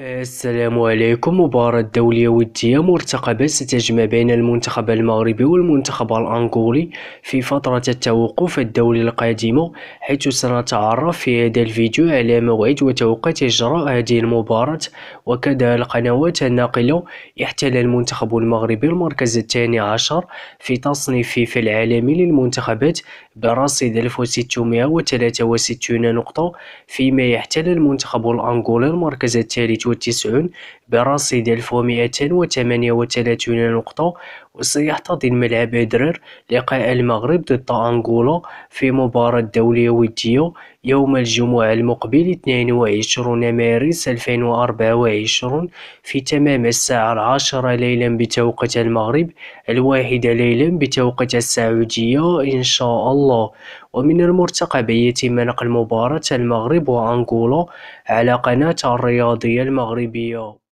السلام عليكم مباراة دولية ودية مرتقبة ستجمع بين المنتخب المغربي والمنتخب الأنغولي في فترة التوقف الدولي القادمة حيث سنتعرف في هذا الفيديو على موعد وتوقيت إجراء هذه المباراة وكذا القنوات الناقلة احتل المنتخب المغربي المركز الثاني عشر في تصنيف فيفا العالمي للمنتخبات برصيد 1663 نقطة فيما يحتل المنتخب الأنغولي المركز الثالث والتسعون برصيد 1238 نقطة وسيحتضن ملعب إدرير لقاء المغرب ضد أنغولا في مباراة دولية ودية يوم الجمعة المقبل 22 مارس 2024 في تمام الساعة العاشرة ليلا بتوقيت المغرب الواحدة ليلا بتوقيت السعودية إن شاء الله ومن المرتقب يتم نقل مباراة المغرب وأنغولا على قناة الرياضية المغربية